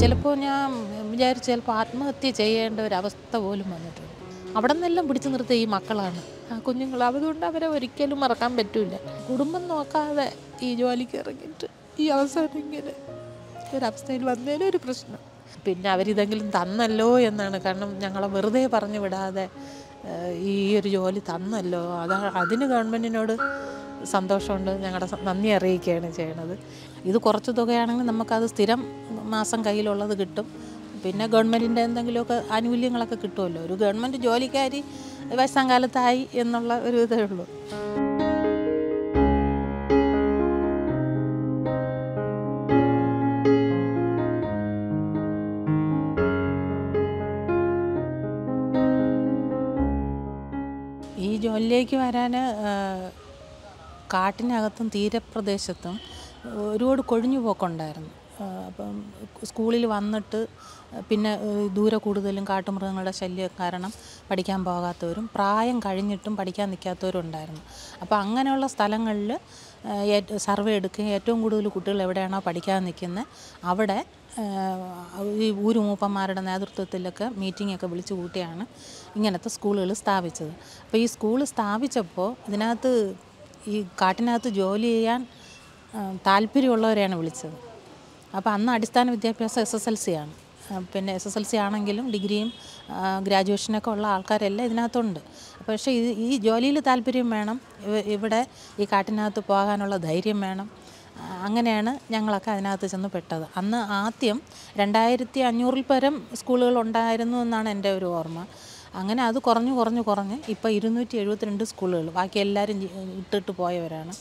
ചിലപ്പോൾ ഞാൻ വിചാരിച്ചു ചിലപ്പോൾ ആത്മഹത്യ ചെയ്യേണ്ട ഒരു അവസ്ഥ പോലും വന്നിട്ടുണ്ട് അവിടെ നിന്നെല്ലാം പിടിച്ചു നിർത്തിയ ഈ മക്കളാണ് ആ കുഞ്ഞുങ്ങൾ അതുകൊണ്ട് അവരെ ഒരിക്കലും മറക്കാൻ പറ്റില്ല കുടുംബം നോക്കാതെ ഈ ജോലിക്ക് ഇറങ്ങിയിട്ട് ഈ അവസരം ഇങ്ങനെ ഒരവസ്ഥയിൽ വന്നതിനും ഒരു പ്രശ്നം പിന്നെ അവരിതെങ്കിലും തന്നല്ലോ എന്നാണ് കാരണം ഞങ്ങളെ വെറുതെ പറഞ്ഞു വിടാതെ ഈ ഒരു ജോലി തന്നല്ലോ അതാ അതിന് ഗവൺമെൻറ്റിനോട് സന്തോഷമുണ്ട് ഞങ്ങളുടെ നന്ദി അറിയിക്കുകയാണ് ചെയ്യണത് ഇത് കുറച്ച് തുകയാണെങ്കിൽ നമുക്കത് സ്ഥിരം മാസം കയ്യിലുള്ളത് കിട്ടും പിന്നെ ഗവൺമെൻറ്റിൻ്റെ എന്തെങ്കിലുമൊക്കെ ആനുകൂല്യങ്ങളൊക്കെ കിട്ടുമല്ലോ ഒരു ഗവൺമെൻറ് ജോലിക്കാരി വയസ്സാം കാലത്തായി എന്നുള്ള ഒരു ഇതേ ഉള്ളൂ ഈ ജോലിയിലേക്ക് വരാൻ കാട്ടിനകത്തും തീരപ്രദേശത്തും ഒരുപാട് കൊഴിഞ്ഞു പോക്കുണ്ടായിരുന്നു അപ്പം സ്കൂളിൽ വന്നിട്ട് പിന്നെ ദൂരെ കൂടുതലും കാട്ടുമൃഗങ്ങളുടെ ശല്യം കാരണം പഠിക്കാൻ പോകാത്തവരും പ്രായം കഴിഞ്ഞിട്ടും പഠിക്കാൻ നിൽക്കാത്തവരും ഉണ്ടായിരുന്നു അപ്പോൾ അങ്ങനെയുള്ള സ്ഥലങ്ങളിൽ സർവേ എടുക്കുകയും ഏറ്റവും കൂടുതൽ കുട്ടികൾ എവിടെയാണോ പഠിക്കാൻ നിൽക്കുന്നത് അവിടെ ഈ ഊരുമൂപ്പന്മാരുടെ നേതൃത്വത്തിലൊക്കെ മീറ്റിങ്ങൊക്കെ വിളിച്ചു കൂട്ടിയാണ് ഇങ്ങനത്തെ സ്കൂളുകൾ സ്ഥാപിച്ചത് അപ്പോൾ ഈ സ്കൂൾ സ്ഥാപിച്ചപ്പോൾ ഇതിനകത്ത് ഈ കാട്ടിനകത്ത് ജോലി ചെയ്യാൻ താല്പര്യമുള്ളവരെയാണ് വിളിച്ചത് അപ്പോൾ അന്ന് അടിസ്ഥാന വിദ്യാഭ്യാസം എസ് എസ് എൽ സി ആണ് പിന്നെ എസ് എസ് എൽ സി ആണെങ്കിലും ഡിഗ്രിയും ഗ്രാജുവേഷനൊക്കെ ഉള്ള ആൾക്കാരെല്ലാം ഇതിനകത്തുണ്ട് പക്ഷേ ഇത് ഈ ജോലിയിൽ താല്പര്യം വേണം ഇവിടെ ഈ കാട്ടിനകത്ത് പോകാനുള്ള ധൈര്യം വേണം അങ്ങനെയാണ് ഞങ്ങളൊക്കെ അതിനകത്ത് ചെന്ന് പെട്ടത് അന്ന് ആദ്യം രണ്ടായിരത്തി അഞ്ഞൂറിൽ പരം സ്കൂളുകൾ ഉണ്ടായിരുന്നു എന്നാണ് എൻ്റെ ഒരു ഓർമ്മ അങ്ങനെ അത് കുറഞ്ഞ് കുറഞ്ഞ് കുറഞ്ഞ് ഇപ്പോൾ ഇരുന്നൂറ്റി എഴുപത്തിരണ്ട് സ്കൂളുകൾ ബാക്കി എല്ലാവരും ഇട്ടിട്ട് പോയവരാണ്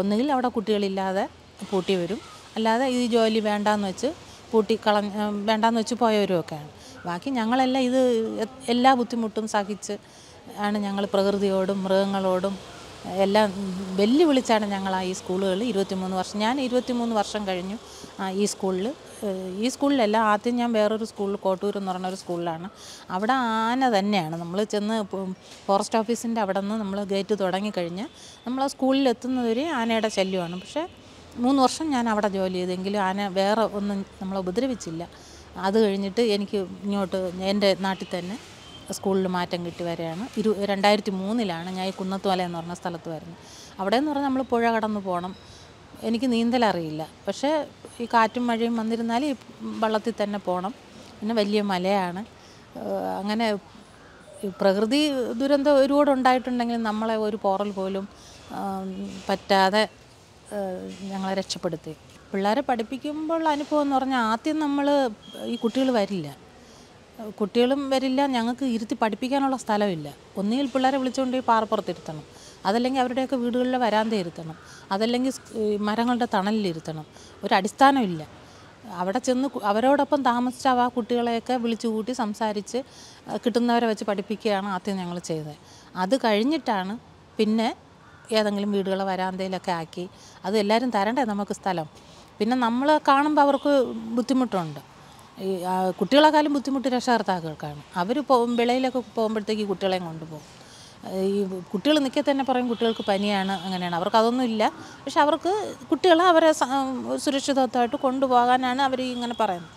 ഒന്നുകിൽ അവിടെ കുട്ടികളില്ലാതെ പൂട്ടി വരും അല്ലാതെ ഈ ജോലി വേണ്ടാന്ന് വെച്ച് പൂട്ടി കളഞ്ഞ് വേണ്ടാന്ന് വെച്ച് പോയവരുമൊക്കെയാണ് ബാക്കി ഞങ്ങളെല്ലാം ഇത് എല്ലാ ബുദ്ധിമുട്ടും സഹിച്ച് ആണ് ഞങ്ങൾ പ്രകൃതിയോടും മൃഗങ്ങളോടും എല്ലാം വെല്ലുവിളിച്ചാണ് ഞങ്ങൾ ആ ഈ സ്കൂളുകളിൽ ഇരുപത്തിമൂന്ന് വർഷം ഞാൻ ഇരുപത്തിമൂന്ന് വർഷം കഴിഞ്ഞു ഈ സ്കൂളിൽ ഈ സ്കൂളിലല്ല ആദ്യം ഞാൻ വേറൊരു സ്കൂളിൽ കോട്ടൂർ എന്ന് പറഞ്ഞൊരു സ്കൂളിലാണ് അവിടെ ആന തന്നെയാണ് നമ്മൾ ചെന്ന് ഫോറസ്റ്റ് ഓഫീസിൻ്റെ അവിടെ നിന്ന് നമ്മൾ ഗേറ്റ് തുടങ്ങിക്കഴിഞ്ഞ് നമ്മൾ ആ സ്കൂളിൽ എത്തുന്നതുവരെ ആനയുടെ ശല്യമാണ് പക്ഷേ മൂന്ന് വർഷം ഞാൻ അവിടെ ജോലി ചെയ്തെങ്കിലും ആന വേറെ ഒന്നും നമ്മളെ ഉപദ്രവിച്ചില്ല അത് കഴിഞ്ഞിട്ട് എനിക്ക് ഇങ്ങോട്ട് എൻ്റെ നാട്ടിൽ തന്നെ സ്കൂളിൽ മാറ്റം കിട്ടി വരെയാണ് ഇരു രണ്ടായിരത്തി മൂന്നിലാണ് ഞാൻ ഈ കുന്നത്തുവല എന്ന് പറഞ്ഞ സ്ഥലത്ത് വരുന്നത് അവിടെ എന്ന് പറഞ്ഞാൽ നമ്മൾ പുഴ കടന്ന് പോകണം എനിക്ക് നീന്തലറിയില്ല അറിയില്ല പക്ഷേ ഈ കാറ്റും മഴയും വന്നിരുന്നാൽ ഈ വള്ളത്തിൽ തന്നെ പോകണം പിന്നെ വലിയ മലയാണ് അങ്ങനെ പ്രകൃതി ദുരന്തം ഒരുപാട് ഉണ്ടായിട്ടുണ്ടെങ്കിലും നമ്മളെ ഒരു പോറൽ പോലും പറ്റാതെ ഞങ്ങളെ രക്ഷപ്പെടുത്തി പിള്ളേരെ പഠിപ്പിക്കുമ്പോൾ അനുഭവം എന്ന് പറഞ്ഞാൽ ആദ്യം നമ്മൾ ഈ കുട്ടികൾ വരില്ല കുട്ടികളും വരില്ല ഞങ്ങൾക്ക് ഇരുത്തി പഠിപ്പിക്കാനുള്ള സ്ഥലമില്ല ഒന്നുകിൽ പിള്ളേരെ വിളിച്ചുകൊണ്ട് ഈ പാറപ്പുറത്തിരുത്തണം അതല്ലെങ്കിൽ അവരുടെയൊക്കെ വീടുകളിൽ ഇരുത്തണം അതല്ലെങ്കിൽ മരങ്ങളുടെ തണലിലിരുത്തണം ഒരടിസ്ഥാനമില്ല അവിടെ ചെന്ന് അവരോടൊപ്പം താമസിച്ച ആ കുട്ടികളെയൊക്കെ വിളിച്ചു കൂട്ടി സംസാരിച്ച് കിട്ടുന്നവരെ വെച്ച് പഠിപ്പിക്കുകയാണ് ആദ്യം ഞങ്ങൾ ചെയ്തത് അത് കഴിഞ്ഞിട്ടാണ് പിന്നെ ഏതെങ്കിലും വീടുകൾ വരാന്തയിലൊക്കെ ആക്കി അത് എല്ലാവരും തരണ്ടേ നമുക്ക് സ്ഥലം പിന്നെ നമ്മൾ കാണുമ്പോൾ അവർക്ക് ബുദ്ധിമുട്ടുണ്ട് ഈ കുട്ടികളെക്കാളും ബുദ്ധിമുട്ട് രക്ഷകർത്താക്കൾക്കാണ് അവർ പോകും വിളയിലൊക്കെ പോകുമ്പോഴത്തേക്ക് കുട്ടികളെയും കൊണ്ടുപോകും ഈ കുട്ടികൾ നിൽക്കെ തന്നെ പറയും കുട്ടികൾക്ക് പനിയാണ് അങ്ങനെയാണ് അവർക്ക് അതൊന്നും ഇല്ല പക്ഷെ അവർക്ക് കുട്ടികളെ അവരെ സുരക്ഷിതത്വമായിട്ട് കൊണ്ടുപോകാനാണ് അവർ ഇങ്ങനെ പറയുന്നത്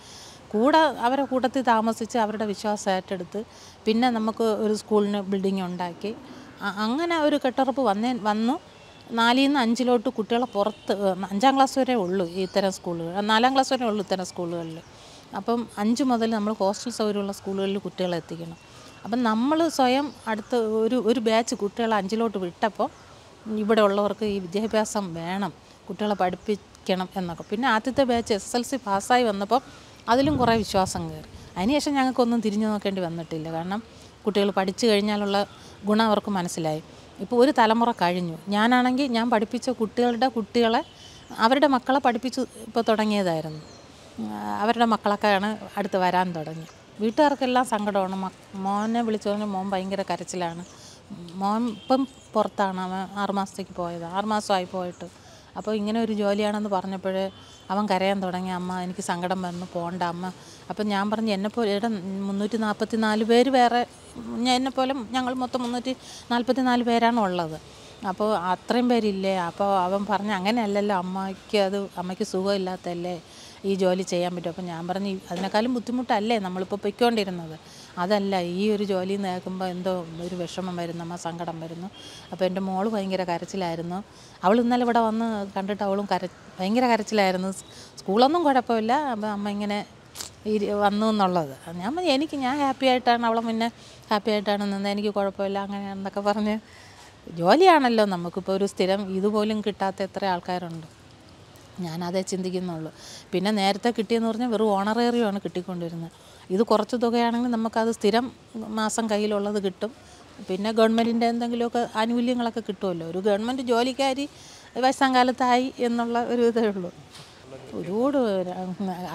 കൂടെ അവരെ കൂട്ടത്തിൽ താമസിച്ച് അവരുടെ വിശ്വാസം ഏറ്റെടുത്ത് പിന്നെ നമുക്ക് ഒരു സ്കൂളിന് ബിൽഡിംഗ് ഉണ്ടാക്കി അങ്ങനെ ഒരു കെട്ടുറപ്പ് വന്നേ വന്നു നാലിൽ നിന്ന് അഞ്ചിലോട്ട് കുട്ടികളെ പുറത്ത് അഞ്ചാം ക്ലാസ് വരെ ഉള്ളൂ ഇത്തരം സ്കൂളുകൾ നാലാം ക്ലാസ് വരെ ഉള്ളൂ ഇത്തരം സ്കൂളുകളിൽ അപ്പം അഞ്ച് മുതൽ നമ്മൾ ഹോസ്റ്റൽ സൗകര്യമുള്ള സ്കൂളുകളിൽ കുട്ടികളെ എത്തിക്കണം അപ്പം നമ്മൾ സ്വയം അടുത്ത ഒരു ഒരു ബാച്ച് കുട്ടികളെ അഞ്ചിലോട്ട് വിട്ടപ്പോൾ ഇവിടെ ഉള്ളവർക്ക് ഈ വിദ്യാഭ്യാസം വേണം കുട്ടികളെ പഠിപ്പിക്കണം എന്നൊക്കെ പിന്നെ ആദ്യത്തെ ബാച്ച് എസ് എൽ സി പാസ്സായി വന്നപ്പോൾ അതിലും കുറേ വിശ്വാസം കയറി അതിനുശേഷം ഞങ്ങൾക്കൊന്നും തിരിഞ്ഞു നോക്കേണ്ടി വന്നിട്ടില്ല കാരണം കുട്ടികൾ പഠിച്ചു കഴിഞ്ഞാലുള്ള ഗുണം അവർക്ക് മനസ്സിലായി ഇപ്പോൾ ഒരു തലമുറ കഴിഞ്ഞു ഞാനാണെങ്കിൽ ഞാൻ പഠിപ്പിച്ച കുട്ടികളുടെ കുട്ടികളെ അവരുടെ മക്കളെ പഠിപ്പിച്ചു ഇപ്പോൾ തുടങ്ങിയതായിരുന്നു അവരുടെ മക്കളൊക്കെയാണ് അടുത്ത് വരാൻ തുടങ്ങി വീട്ടുകാർക്കെല്ലാം സങ്കടമാണ് മോനെ വിളിച്ചു പറഞ്ഞാൽ മോൻ ഭയങ്കര കരച്ചിലാണ് മോൻ ഇപ്പം പുറത്താണ് അവൻ ആറുമാസത്തേക്ക് പോയത് ആറുമാസമായി പോയിട്ട് അപ്പോൾ ഇങ്ങനെ ഒരു ജോലിയാണെന്ന് പറഞ്ഞപ്പോൾ അവൻ കരയാൻ തുടങ്ങി അമ്മ എനിക്ക് സങ്കടം വന്നു പോകണ്ട അമ്മ അപ്പം ഞാൻ പറഞ്ഞു എന്നെപ്പോലെ ഇവിടെ മുന്നൂറ്റി നാൽപ്പത്തി നാല് പേര് വേറെ എന്നെപ്പോലെ ഞങ്ങൾ മൊത്തം മുന്നൂറ്റി നാൽപ്പത്തി നാല് പേരാണ് ഉള്ളത് അപ്പോൾ അത്രയും പേരില്ലേ അപ്പോൾ അവൻ പറഞ്ഞു അങ്ങനെയല്ലല്ലോ അമ്മയ്ക്ക് അത് അമ്മയ്ക്ക് സുഖമില്ലാത്തല്ലേ ഈ ജോലി ചെയ്യാൻ പറ്റും അപ്പം ഞാൻ പറഞ്ഞു അതിനേക്കാളും ബുദ്ധിമുട്ടല്ലേ നമ്മളിപ്പോൾ പൊയ്ക്കൊണ്ടിരുന്നത് അതല്ല ഈ ഒരു ജോലി നേക്കുമ്പോൾ എന്തോ ഒരു വിഷമം വരുന്നു അമ്മ സങ്കടം വരുന്നു അപ്പോൾ എൻ്റെ മോള് ഭയങ്കര കരച്ചിലായിരുന്നു അവൾ ഇന്നലെ ഇവിടെ വന്ന് കണ്ടിട്ട് അവളും കര ഭയങ്കര കരച്ചിലായിരുന്നു സ്കൂളൊന്നും കുഴപ്പമില്ല അപ്പം അമ്മ ഇങ്ങനെ വന്നു എന്നുള്ളത് ഞാൻ എനിക്ക് ഞാൻ ഹാപ്പി ആയിട്ടാണ് അവളെ മുന്നേ ഹാപ്പി ആയിട്ടാണ് നിന്നത് എനിക്ക് കുഴപ്പമില്ല അങ്ങനെയാണെന്നൊക്കെ പറഞ്ഞ് ജോലിയാണല്ലോ നമുക്കിപ്പോൾ ഒരു സ്ഥിരം ഇതുപോലും കിട്ടാത്ത എത്ര ആൾക്കാരുണ്ട് ഞാനതേ ചിന്തിക്കുന്നുള്ളൂ പിന്നെ നേരത്തെ കിട്ടിയെന്ന് പറഞ്ഞാൽ വെറും ഓണറേറിയമാണ് കിട്ടിക്കൊണ്ടിരുന്നത് ഇത് കുറച്ച് തുകയാണെങ്കിൽ നമുക്കത് സ്ഥിരം മാസം കയ്യിലുള്ളത് കിട്ടും പിന്നെ ഗവൺമെൻറ്റിൻ്റെ എന്തെങ്കിലുമൊക്കെ ആനുകൂല്യങ്ങളൊക്കെ കിട്ടുമല്ലോ ഒരു ഗവൺമെൻറ് ജോലിക്കാരി വയസ്സാം കാലത്തായി എന്നുള്ള ഒരു ഇതേ ഉള്ളൂ ഒരുപാട്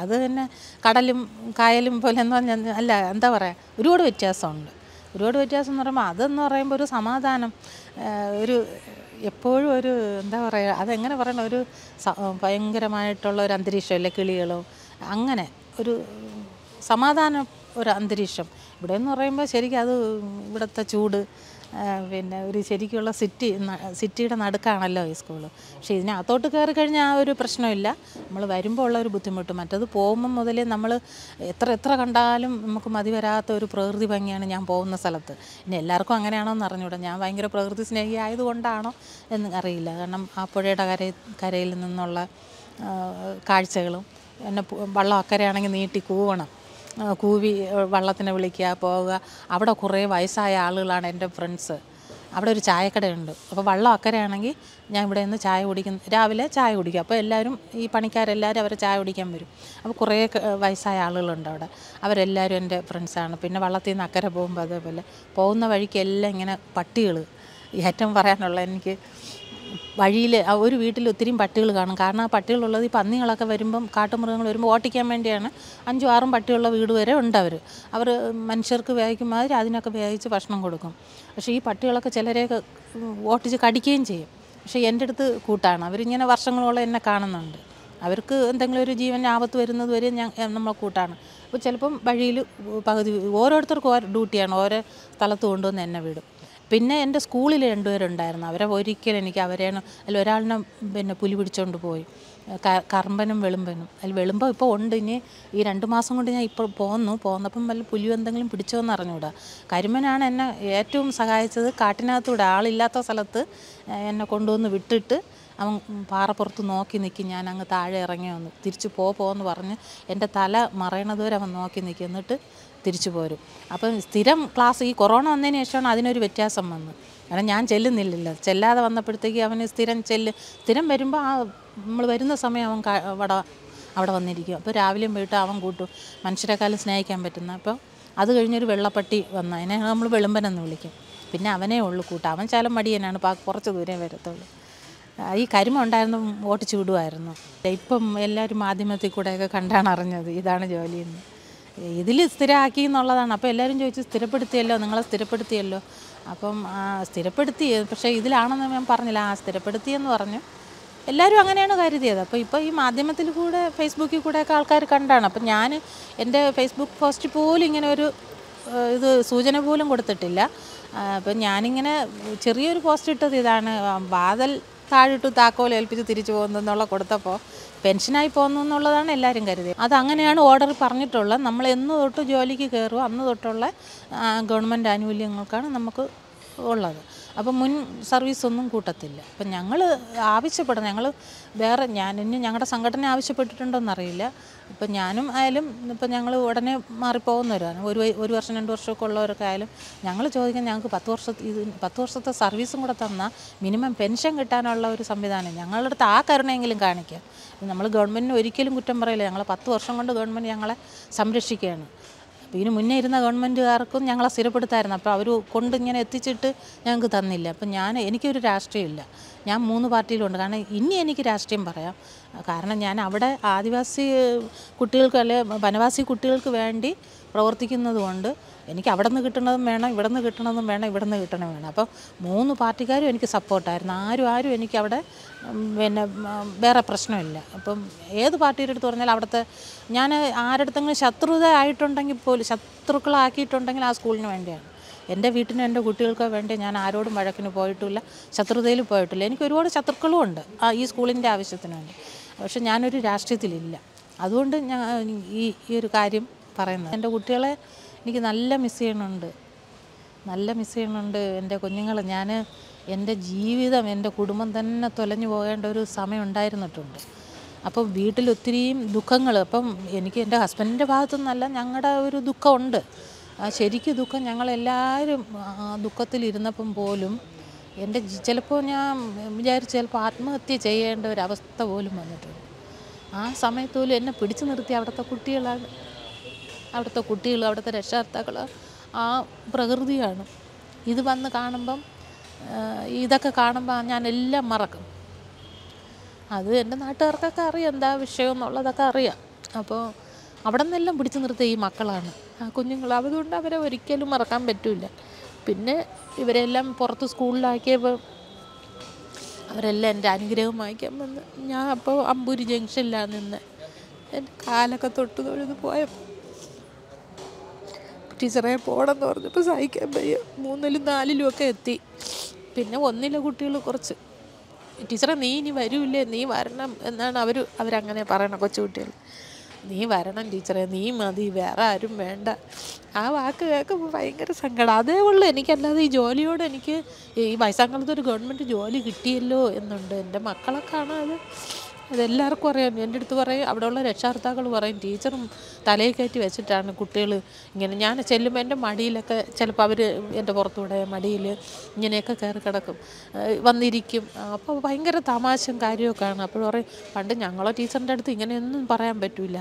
അത് തന്നെ കടലും കായലും പോലെ എന്ന് പറഞ്ഞാൽ അല്ല എന്താ പറയുക ഒരുപാട് വ്യത്യാസമുണ്ട് ഒരുപാട് വ്യത്യാസം എന്ന് പറയുമ്പോൾ അതെന്ന് പറയുമ്പോൾ ഒരു സമാധാനം ഒരു എപ്പോഴും ഒരു എന്താ പറയുക അതെങ്ങനെ പറയണ ഒരു ഭയങ്കരമായിട്ടുള്ള ഒരു അന്തരീക്ഷമല്ലേ കിളികളും അങ്ങനെ ഒരു സമാധാനം ഒരു അന്തരീക്ഷം ഇവിടെ എന്ന് പറയുമ്പോൾ ശരിക്കും അത് ഇവിടുത്തെ ചൂട് പിന്നെ ഒരു ശരിക്കുള്ള സിറ്റി സിറ്റിയുടെ നടുക്കാണല്ലോ ഈ സ്കൂള് പക്ഷേ ഇതിനകത്തോട്ട് കയറി കഴിഞ്ഞാൽ ആ ഒരു പ്രശ്നമില്ല നമ്മൾ വരുമ്പോൾ ഉള്ള ഒരു ബുദ്ധിമുട്ട് മറ്റത് പോകുമ്പം മുതലേ നമ്മൾ എത്ര എത്ര കണ്ടാലും നമുക്ക് മതി വരാത്ത ഒരു പ്രകൃതി ഭംഗിയാണ് ഞാൻ പോകുന്ന സ്ഥലത്ത് ഇനി എല്ലാവർക്കും അങ്ങനെയാണോ എന്ന് അറിഞ്ഞുകൂടാ ഞാൻ ഭയങ്കര പ്രകൃതി സ്നേഹി ആയതുകൊണ്ടാണോ എന്ന് അറിയില്ല കാരണം ആ പുഴയുടെ കര കരയിൽ നിന്നുള്ള കാഴ്ചകളും എന്നെ വള്ളം അക്കരയാണെങ്കിൽ നീട്ടി കൂവണം കൂവി വള്ളത്തിനെ വിളിക്കുക പോവുക അവിടെ കുറേ വയസ്സായ ആളുകളാണ് എൻ്റെ ഫ്രണ്ട്സ് അവിടെ ഒരു ചായക്കടയുണ്ട് അപ്പോൾ വള്ളം അക്കരയാണെങ്കിൽ ഞാൻ ഇവിടെ നിന്ന് ചായ കുടിക്കുന്നു രാവിലെ ചായ കുടിക്കും അപ്പോൾ എല്ലാവരും ഈ പണിക്കാരെല്ലാവരും അവരെ ചായ കുടിക്കാൻ വരും അപ്പോൾ കുറേ വയസ്സായ ആളുകളുണ്ട് അവിടെ അവരെല്ലാവരും എൻ്റെ ഫ്രണ്ട്സാണ് പിന്നെ വള്ളത്തിൽ നിന്ന് അക്കരെ പോകുമ്പോൾ അതേപോലെ പോകുന്ന വഴിക്ക് എല്ലാം ഇങ്ങനെ പട്ടികൾ ഏറ്റവും പറയാനുള്ള എനിക്ക് വഴിയിൽ ഒരു വീട്ടിൽ ഒത്തിരിയും പട്ടികൾ കാണും കാരണം ആ പട്ടികളുള്ളത് ഈ പന്നികളൊക്കെ വരുമ്പം കാട്ടുമൃഗങ്ങൾ വരുമ്പോൾ ഓട്ടിക്കാൻ വേണ്ടിയാണ് അഞ്ചും ആറും പട്ടിയുള്ള വീട് വരെ ഉണ്ട് അവർ അവർ മനുഷ്യർക്ക് വേവിക്കും മാതിരി അതിനൊക്കെ വേവിച്ച് ഭക്ഷണം കൊടുക്കും പക്ഷേ ഈ പട്ടികളൊക്കെ ചിലരെയൊക്കെ ഓട്ടിച്ച് കടിക്കുകയും ചെയ്യും പക്ഷേ എൻ്റെ അടുത്ത് കൂട്ടാണ് അവരിങ്ങനെ വർഷങ്ങളോളം എന്നെ കാണുന്നുണ്ട് അവർക്ക് എന്തെങ്കിലും ഒരു ജീവൻ ആപത്ത് വരുന്നത് വരെ ഞാൻ നമ്മളെ കൂട്ടാണ് അപ്പോൾ ചിലപ്പം വഴിയിൽ പകുതി ഓരോരുത്തർക്കും ഓരോ ഡ്യൂട്ടിയാണ് ഓരോ സ്ഥലത്ത് കൊണ്ടുവന്ന് എന്നെ വിടും പിന്നെ എൻ്റെ സ്കൂളിൽ രണ്ടുപേരുണ്ടായിരുന്നു അവരെ ഒരിക്കലും എനിക്ക് അവരെ അല്ല ഒരാളിനെ പിന്നെ പുലി പിടിച്ചുകൊണ്ട് പോയി കറമ്പനും വെളുമ്പനും അതിൽ വെളുമ്പം ഇപ്പോൾ ഉണ്ട് ഇനി ഈ രണ്ട് മാസം കൊണ്ട് ഞാൻ ഇപ്പോൾ പോന്നു പോന്നപ്പം വല്ല പുലി എന്തെങ്കിലും പിടിച്ചോന്ന് അറിഞ്ഞുകൂടാ കരിമനാണ് എന്നെ ഏറ്റവും സഹായിച്ചത് കാട്ടിനകത്തൂടെ ആളില്ലാത്ത സ്ഥലത്ത് എന്നെ കൊണ്ടുവന്ന് വിട്ടിട്ട് അവൻ പാറപ്പുറത്ത് നോക്കി നിൽക്കും ഞാൻ അങ്ങ് താഴെ ഇറങ്ങി വന്നു തിരിച്ചു പോ പോന്ന് പറഞ്ഞ് എൻ്റെ തല മറയണതുവരെ അവൻ നോക്കി നിൽക്കും എന്നിട്ട് തിരിച്ചു പോരും അപ്പം സ്ഥിരം ക്ലാസ് ഈ കൊറോണ വന്നതിന് ശേഷമാണ് അതിനൊരു വ്യത്യാസം വന്നത് കാരണം ഞാൻ ചെല്ലുന്നില്ലല്ലോ ചെല്ലാതെ വന്നപ്പോഴത്തേക്ക് അവന് സ്ഥിരം ചെല്ല് സ്ഥിരം വരുമ്പോൾ ആ നമ്മൾ വരുന്ന സമയം അവൻ അവിടെ അവിടെ വന്നിരിക്കും അപ്പോൾ രാവിലെയും പോയിട്ട് അവൻ കൂട്ടും മനുഷ്യരെക്കാളും സ്നേഹിക്കാൻ പറ്റുന്ന അപ്പോൾ അത് കഴിഞ്ഞൊരു വെള്ളപ്പട്ടി വന്ന അതിനെ നമ്മൾ വെളുമ്പനെന്ന് വിളിക്കും പിന്നെ അവനേ ഉള്ളു കൂട്ടാം അവൻ ചാലം മടിയനാണ് പാ കുറച്ച് ദൂരം വരത്തുള്ളൂ ഈ കരിമ ഉണ്ടായിരുന്നു ഓട്ടിച്ചു വിടുമായിരുന്നു ഇപ്പം എല്ലാവരും മാധ്യമത്തിൽ കൂടെയൊക്കെ കണ്ടാണ് അറിഞ്ഞത് ഇതാണ് എന്ന് ഇതിൽ സ്ഥിരമാക്കി എന്നുള്ളതാണ് അപ്പോൾ എല്ലാവരും ചോദിച്ചു സ്ഥിരപ്പെടുത്തിയല്ലോ നിങ്ങളെ സ്ഥിരപ്പെടുത്തിയല്ലോ അപ്പം സ്ഥിരപ്പെടുത്തി പക്ഷേ ഇതിലാണെന്ന് ഞാൻ പറഞ്ഞില്ല ആ സ്ഥിരപ്പെടുത്തിയെന്ന് പറഞ്ഞു എല്ലാവരും അങ്ങനെയാണ് കരുതിയത് അപ്പോൾ ഇപ്പോൾ ഈ മാധ്യമത്തിൽ കൂടെ ഫേസ്ബുക്കിൽ കൂടെയൊക്കെ ആൾക്കാർ കണ്ടാണ് അപ്പം ഞാൻ എൻ്റെ ഫേസ്ബുക്ക് പോസ്റ്റ് പോലും ഇങ്ങനെ ഒരു ഇത് സൂചന പോലും കൊടുത്തിട്ടില്ല അപ്പം ഞാനിങ്ങനെ ചെറിയൊരു പോസ്റ്റ് ഇട്ടത് ഇതാണ് വാതൽ താഴിട്ടു താക്കോൽ ഏൽപ്പിച്ച് തിരിച്ചു പോകുന്നെന്നുള്ള കൊടുത്തപ്പോൾ പെൻഷനായി പോകുന്നു എന്നുള്ളതാണ് എല്ലാവരും കരുതിയത് അത് അങ്ങനെയാണ് ഓർഡർ പറഞ്ഞിട്ടുള്ളത് നമ്മൾ എന്ന് തൊട്ട് ജോലിക്ക് കയറുമോ അന്ന് തൊട്ടുള്ള ഗവൺമെൻറ് ആനുകൂല്യങ്ങൾക്കാണ് നമുക്ക് ഉള്ളത് അപ്പം മുൻ സർവീസ് ഒന്നും കൂട്ടത്തില്ല അപ്പം ഞങ്ങൾ ആവശ്യപ്പെടണം ഞങ്ങൾ വേറെ ഞാൻ ഇനി ഞങ്ങളുടെ സംഘടന ആവശ്യപ്പെട്ടിട്ടുണ്ടോയെന്നറിയില്ല ഇപ്പം ഞാനും ആയാലും ഇപ്പം ഞങ്ങൾ ഉടനെ മാറിപ്പോകുന്നവരാണ് ഒരു ഒരു വർഷം രണ്ട് വർഷമൊക്കെ ഉള്ളവരൊക്കെ ആയാലും ഞങ്ങൾ ചോദിക്കാൻ ഞങ്ങൾക്ക് പത്ത് വർഷത്തെ ഇത് പത്ത് വർഷത്തെ സർവീസും കൂടെ തന്നാൽ മിനിമം പെൻഷൻ കിട്ടാനുള്ള ഒരു സംവിധാനം ഞങ്ങളുടെ അടുത്ത് ആ കരുണയെങ്കിലും കാണിക്കുക നമ്മൾ ഗവൺമെൻറ്റിന് ഒരിക്കലും കുറ്റം പറയില്ല ഞങ്ങൾ പത്ത് വർഷം കൊണ്ട് ഗവൺമെൻറ് ഞങ്ങളെ സംരക്ഷിക്കുകയാണ് ഇതിന് മുന്നേ ഇരുന്ന ഗവൺമെൻറ്റുകാർക്കും ഞങ്ങളെ സ്ഥിരപ്പെടുത്തായിരുന്നു അപ്പോൾ അവർ കൊണ്ട് ഇങ്ങനെ എത്തിച്ചിട്ട് ഞങ്ങൾക്ക് തന്നില്ല അപ്പം ഞാൻ എനിക്കൊരു രാഷ്ട്രീയമില്ല ഞാൻ മൂന്ന് പാർട്ടിയിലുണ്ട് കാരണം ഇനി എനിക്ക് രാഷ്ട്രീയം പറയാം കാരണം ഞാൻ അവിടെ ആദിവാസി കുട്ടികൾക്ക് അല്ലെ വനവാസി കുട്ടികൾക്ക് വേണ്ടി പ്രവർത്തിക്കുന്നതുകൊണ്ട് എനിക്ക് അവിടെ നിന്ന് കിട്ടണതും വേണം ഇവിടെ നിന്ന് കിട്ടണതും വേണം ഇവിടെ നിന്ന് കിട്ടണം വേണം അപ്പോൾ മൂന്ന് പാർട്ടിക്കാരും എനിക്ക് സപ്പോർട്ടായിരുന്നു ആരും ആരും എനിക്ക് അവിടെ പിന്നെ വേറെ പ്രശ്നമില്ല അപ്പം ഏത് പാർട്ടിയുടെ അടുത്ത് പറഞ്ഞാൽ അവിടുത്തെ ഞാൻ ആരടുത്തെങ്കിലും ശത്രുത ആയിട്ടുണ്ടെങ്കിൽ പോലും ശത്രുക്കളാക്കിയിട്ടുണ്ടെങ്കിൽ ആ സ്കൂളിന് വേണ്ടിയാണ് എൻ്റെ വീട്ടിനും എൻ്റെ കുട്ടികൾക്കോ വേണ്ടി ഞാൻ ആരോടും വഴക്കിന് പോയിട്ടില്ല ശത്രുതയിൽ പോയിട്ടില്ല എനിക്ക് ഒരുപാട് ശത്രുക്കളും ഉണ്ട് ആ ഈ സ്കൂളിൻ്റെ ആവശ്യത്തിന് വേണ്ടി പക്ഷെ ഞാനൊരു രാഷ്ട്രീയത്തിലില്ല അതുകൊണ്ട് ഞാൻ ഈ ഈ ഒരു കാര്യം പറയുന്നത് എൻ്റെ കുട്ടികളെ എനിക്ക് നല്ല മിസ് ചെയ്യണുണ്ട് നല്ല മിസ് ചെയ്യണുണ്ട് എൻ്റെ കുഞ്ഞുങ്ങൾ ഞാൻ എൻ്റെ ജീവിതം എൻ്റെ കുടുംബം തന്നെ തൊലഞ്ഞു പോകേണ്ട ഒരു സമയം ഉണ്ടായിരുന്നിട്ടുണ്ട് അപ്പം വീട്ടിൽ ഒത്തിരിയും ദുഃഖങ്ങൾ അപ്പം എനിക്ക് എൻ്റെ ഹസ്ബൻഡിൻ്റെ ഭാഗത്തു നിന്നല്ല ഞങ്ങളുടെ ഒരു ദുഃഖമുണ്ട് ശരിക്കും ദുഃഖം ഞങ്ങളെല്ലാവരും ദുഃഖത്തിലിരുന്നപ്പം പോലും എൻ്റെ ചിലപ്പോൾ ഞാൻ വിചാരിച്ച് ചിലപ്പോൾ ആത്മഹത്യ ചെയ്യേണ്ട ഒരു അവസ്ഥ പോലും വന്നിട്ടുണ്ട് ആ സമയത്തോലും എന്നെ പിടിച്ചു നിർത്തി അവിടുത്തെ കുട്ടികളാണ് അവിടുത്തെ കുട്ടികൾ അവിടുത്തെ രക്ഷകർത്താക്കൾ ആ പ്രകൃതിയാണ് ഇത് വന്ന് കാണുമ്പം ഇതൊക്കെ കാണുമ്പോൾ ഞാൻ എല്ലാം മറക്കും അത് എൻ്റെ നാട്ടുകാർക്കൊക്കെ അറിയാം എന്താ വിഷയം എന്നുള്ളതൊക്കെ അറിയാം അപ്പോൾ അവിടെ നിന്നെല്ലാം പിടിച്ചു നിർത്തിയ ഈ മക്കളാണ് ആ കുഞ്ഞുങ്ങൾ അതുകൊണ്ട് അവരെ ഒരിക്കലും മറക്കാൻ പറ്റില്ല പിന്നെ ഇവരെല്ലാം പുറത്ത് സ്കൂളിലാക്കിയപ്പോൾ അവരെല്ലാം എൻ്റെ അനുഗ്രഹം വായിക്കാൻ വന്ന് ഞാൻ അപ്പോൾ അമ്പൂരി ജംഗ്ഷനിലാണ് നിന്ന് എൻ്റെ കാലൊക്കെ തൊട്ട് തൊഴുത് പോയപ്പോൾ ടീച്ചറെ പോടെന്ന് പറഞ്ഞപ്പോൾ സഹിക്കാൻ പയ്യ മൂന്നിലും നാലിലും ഒക്കെ എത്തി പിന്നെ ഒന്നിലെ കുട്ടികൾ കുറച്ച് ടീച്ചറെ നീ ഇനി വരൂല്ലേ നീ വരണം എന്നാണ് അവർ അവരങ്ങനെ പറയണം കുട്ടികൾ നീ വരണം ടീച്ചറെ നീ മതി വേറെ ആരും വേണ്ട ആ വാക്ക് കേൾക്കുമ്പോൾ ഭയങ്കര സങ്കടം അതേ ഉള്ളൂ എനിക്കല്ലാതെ ഈ ജോലിയോട് എനിക്ക് ഈ വയസ്സാങ്കാലത്ത് ഗവൺമെൻറ് ജോലി കിട്ടിയല്ലോ എന്നുണ്ട് എൻ്റെ മക്കളൊക്കെ ആണത് അതെല്ലാവർക്കും അറിയാം എൻ്റെ അടുത്ത് പറയും അവിടെയുള്ള രക്ഷകർത്താക്കൾ പറയും ടീച്ചറും തലയിൽ കയറ്റി വെച്ചിട്ടാണ് കുട്ടികൾ ഇങ്ങനെ ഞാൻ ചെല്ലുമ്പോൾ എൻ്റെ മടിയിലൊക്കെ ചിലപ്പോൾ അവർ എൻ്റെ പുറത്തൂടെ മടിയിൽ ഇങ്ങനെയൊക്കെ കയറി കിടക്കും വന്നിരിക്കും അപ്പോൾ ഭയങ്കര തമാശയും കാര്യമൊക്കെ ആണ് അപ്പോൾ പറയും പണ്ട് ഞങ്ങളോ ടീച്ചറിൻ്റെ അടുത്ത് ഇങ്ങനെയൊന്നും പറയാൻ പറ്റില്ല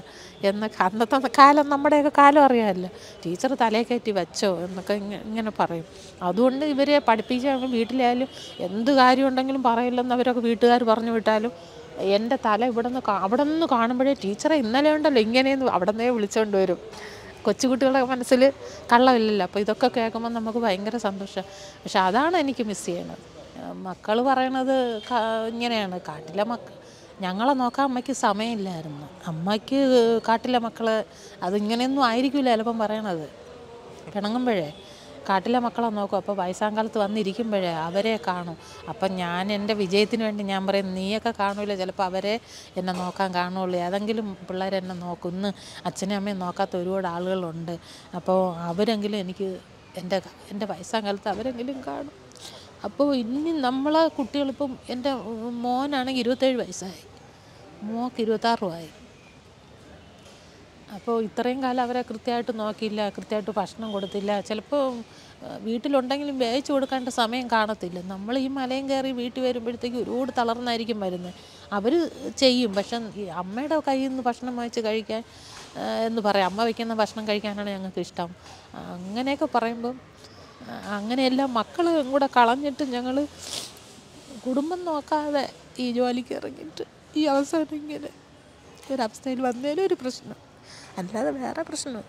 എന്നൊക്കെ അന്നത്തെ കാലം നമ്മുടെയൊക്കെ കാലം അറിയാമല്ലോ ടീച്ചർ തലയിൽ കയറ്റി വെച്ചോ എന്നൊക്കെ ഇങ്ങനെ പറയും അതുകൊണ്ട് ഇവരെ പഠിപ്പിക്കാൻ വീട്ടിലായാലും എന്ത് കാര്യമുണ്ടെങ്കിലും പറയില്ലെന്ന് അവരൊക്കെ വീട്ടുകാർ പറഞ്ഞു വിട്ടാലും എൻ്റെ തല ഇവിടെ നിന്ന് അവിടെ നിന്ന് കാണുമ്പോഴേ ടീച്ചറെ ഇന്നലെ ഉണ്ടല്ലോ ഇങ്ങനെയെന്ന് അവിടെ നിന്നേ വിളിച്ചുകൊണ്ട് വരും കൊച്ചുകുട്ടികളുടെ മനസ്സിൽ കള്ളമില്ലല്ലോ അപ്പോൾ ഇതൊക്കെ കേൾക്കുമ്പോൾ നമുക്ക് ഭയങ്കര സന്തോഷം പക്ഷെ അതാണ് എനിക്ക് മിസ് ചെയ്യണത് മക്കൾ പറയണത് ഇങ്ങനെയാണ് കാട്ടിലെ മക്ക ഞങ്ങളെ നോക്കാൻ അമ്മയ്ക്ക് സമയമില്ലായിരുന്നു അമ്മയ്ക്ക് കാട്ടിലെ മക്കൾ അതിങ്ങനെയൊന്നും ആയിരിക്കില്ല ചിലപ്പം പറയണത് പിണങ്ങുമ്പോഴേ കാട്ടിലെ മക്കളെ നോക്കും അപ്പോൾ വയസ്സാങ്കാലത്ത് വന്നിരിക്കുമ്പോഴേ അവരെ കാണും അപ്പം ഞാൻ എൻ്റെ വിജയത്തിന് വേണ്ടി ഞാൻ പറയും നീയൊക്കെ കാണൂല ചിലപ്പോൾ അവരെ എന്നെ നോക്കാൻ കാണുള്ളൂ ഏതെങ്കിലും പിള്ളേരെന്നെ നോക്കും ഇന്ന് അച്ഛനും അമ്മയും നോക്കാത്ത ഒരുപാട് ആളുകളുണ്ട് അപ്പോൾ അവരെങ്കിലും എനിക്ക് എൻ്റെ എൻ്റെ വയസ്സാങ്കാലത്ത് അവരെങ്കിലും കാണും അപ്പോൾ ഇനി നമ്മളെ കുട്ടികളിപ്പം എൻ്റെ മോനാണെങ്കിൽ ഇരുപത്തേഴ് വയസ്സായി മോക്ക് ഇരുപത്താറുമായി അപ്പോൾ ഇത്രയും കാലം അവരെ കൃത്യമായിട്ട് നോക്കിയില്ല കൃത്യമായിട്ട് ഭക്ഷണം കൊടുത്തില്ല ചിലപ്പോൾ വീട്ടിലുണ്ടെങ്കിലും വേവിച്ചു കൊടുക്കേണ്ട സമയം കാണത്തില്ല നമ്മൾ ഈ മലയും കയറി വീട്ടിൽ വരുമ്പോഴത്തേക്ക് ഒരുപാട് തളർന്നായിരിക്കും വരുന്നത് അവർ ചെയ്യും പക്ഷെ അമ്മയുടെ കയ്യിൽ നിന്ന് ഭക്ഷണം വായിച്ച് കഴിക്കാൻ എന്ന് പറയാം അമ്മ വയ്ക്കുന്ന ഭക്ഷണം കഴിക്കാനാണ് ഞങ്ങൾക്ക് ഇഷ്ടം അങ്ങനെയൊക്കെ പറയുമ്പം അങ്ങനെയെല്ലാം മക്കളും കൂടെ കളഞ്ഞിട്ട് ഞങ്ങൾ കുടുംബം നോക്കാതെ ഈ ജോലിക്ക് ഇറങ്ങിയിട്ട് ഈ അവസരം ഇങ്ങനെ ഒരു അവസ്ഥയിൽ ഒരു പ്രശ്നം അല്ലാതെ വേറെ പ്രശ്നം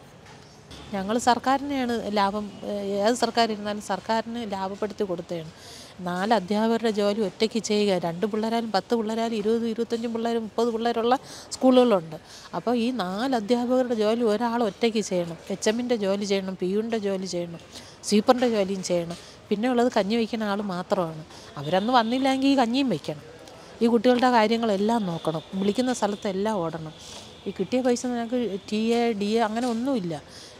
ഞങ്ങൾ സർക്കാരിനെയാണ് ലാഭം ഏത് സർക്കാരിരുന്നാലും സർക്കാരിന് ലാഭപ്പെടുത്തി കൊടുത്തതാണ് നാല് അധ്യാപകരുടെ ജോലി ഒറ്റയ്ക്ക് ചെയ്യുക രണ്ട് പിള്ളേരായാലും പത്ത് പിള്ളേരായാലും ഇരുപത് ഇരുപത്തഞ്ചും പിള്ളേരും മുപ്പത് പിള്ളേരുള്ള സ്കൂളുകളുണ്ട് അപ്പോൾ ഈ നാല് അധ്യാപകരുടെ ജോലി ഒരാൾ ഒറ്റയ്ക്ക് ചെയ്യണം എച്ച് എമ്മിൻ്റെ ജോലി ചെയ്യണം പി യുൻ്റെ ജോലി ചെയ്യണം സ്വീപ്പറിൻ്റെ ജോലിയും ചെയ്യണം പിന്നെ ഉള്ളത് കഞ്ഞി വയ്ക്കുന്ന ആൾ മാത്രമാണ് അവരന്ന് വന്നില്ലെങ്കിൽ ഈ കഞ്ഞിയും വയ്ക്കണം ഈ കുട്ടികളുടെ കാര്യങ്ങളെല്ലാം നോക്കണം വിളിക്കുന്ന സ്ഥലത്തെല്ലാം ഓടണം ഈ കിട്ടിയ പൈസ ഞങ്ങൾക്ക് ടി എ ഡി എ അങ്ങനെ ഒന്നുമില്ല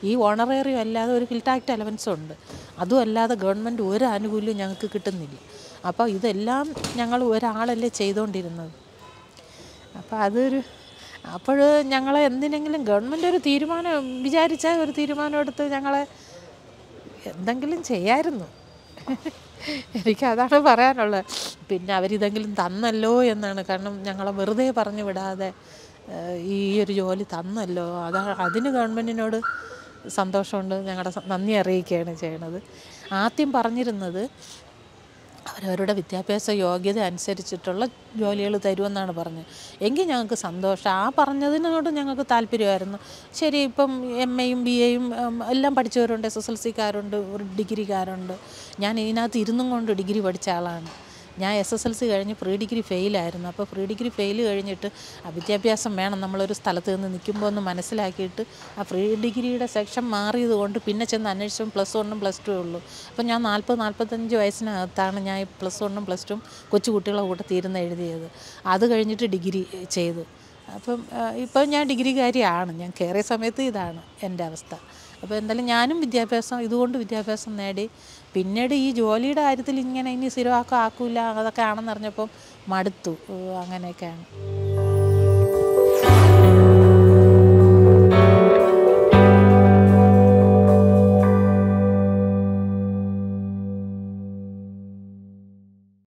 ഈ ഓണറേറിയം അല്ലാതെ ഒരു കിൽട്ടാക്ട് ടാക്റ്റ് അലവൻസും ഉണ്ട് അതും അല്ലാതെ ഗവൺമെൻറ് ഒരു ആനുകൂല്യം ഞങ്ങൾക്ക് കിട്ടുന്നില്ല അപ്പോൾ ഇതെല്ലാം ഞങ്ങൾ ഒരാളല്ലേ ചെയ്തുകൊണ്ടിരുന്നത് അപ്പോൾ അതൊരു അപ്പോൾ ഞങ്ങളെ എന്തിനെങ്കിലും ഗവൺമെൻറ് ഒരു തീരുമാനം വിചാരിച്ചാൽ ഒരു തീരുമാനം എടുത്ത് ഞങ്ങളെ എന്തെങ്കിലും ചെയ്യായിരുന്നു എനിക്കതാണ് പറയാനുള്ളത് പിന്നെ അവരിതെങ്കിലും തന്നല്ലോ എന്നാണ് കാരണം ഞങ്ങളെ വെറുതെ പറഞ്ഞു വിടാതെ ഈ ഒരു ജോലി തന്നല്ലോ അത് അതിന് ഗവൺമെൻറ്റിനോട് സന്തോഷമുണ്ട് ഞങ്ങളുടെ നന്ദി അറിയിക്കുകയാണ് ചെയ്യണത് ആദ്യം പറഞ്ഞിരുന്നത് അവരവരുടെ വിദ്യാഭ്യാസ യോഗ്യത അനുസരിച്ചിട്ടുള്ള ജോലികൾ തരുമെന്നാണ് പറഞ്ഞത് എങ്കിൽ ഞങ്ങൾക്ക് സന്തോഷം ആ പറഞ്ഞതിനോട് ഞങ്ങൾക്ക് താല്പര്യമായിരുന്നു ശരി ഇപ്പം എം എയും ബി എയും എല്ലാം പഠിച്ചവരുണ്ട് എസ് എസ് എൽ സിക്കാരുണ്ട് ഒരു ഡിഗ്രിക്കാരുണ്ട് ഞാൻ ഇതിനകത്ത് ഇരുന്നും കൊണ്ട് ഡിഗ്രി പഠിച്ച ആളാണ് ഞാൻ എസ് എസ് എൽ സി കഴിഞ്ഞ് പ്രീ ഡിഗ്രി ഫെയിലായിരുന്നു അപ്പോൾ പ്രീ ഡിഗ്രി ഫെയിൽ കഴിഞ്ഞിട്ട് വിദ്യാഭ്യാസം വേണം നമ്മളൊരു സ്ഥലത്ത് നിന്ന് നിൽക്കുമ്പോൾ ഒന്ന് മനസ്സിലാക്കിയിട്ട് ആ പ്രീ ഡിഗ്രിയുടെ സെക്ഷൻ മാറിയത് കൊണ്ട് പിന്നെ ചെന്ന് അന്വേഷിച്ചും പ്ലസ് വണ്ണും പ്ലസ് ടു ഉള്ളൂ അപ്പോൾ ഞാൻ നാൽപ്പത് നാൽപ്പത്തഞ്ച് വയസ്സിനകത്താണ് ഞാൻ ഈ പ്ലസ് വണ്ണും പ്ലസ് ടുവും കൊച്ചു കുട്ടികളെ തീരുന്ന എഴുതിയത് അത് കഴിഞ്ഞിട്ട് ഡിഗ്രി ചെയ്തു അപ്പം ഇപ്പോൾ ഞാൻ ഡിഗ്രിക്കാരിയാണ് ഞാൻ കയറിയ സമയത്ത് ഇതാണ് എൻ്റെ അവസ്ഥ അപ്പോൾ എന്തായാലും ഞാനും വിദ്യാഭ്യാസം ഇതുകൊണ്ട് വിദ്യാഭ്യാസം നേടി പിന്നീട് ഈ ജോലിയുടെ കാര്യത്തിൽ ഇങ്ങനെ ഇനി സ്ഥിരമാക്കുക ആക്കൂല അതൊക്കെ ആണെന്നറിഞ്ഞപ്പം മടുത്തു അങ്ങനെയൊക്കെയാണ്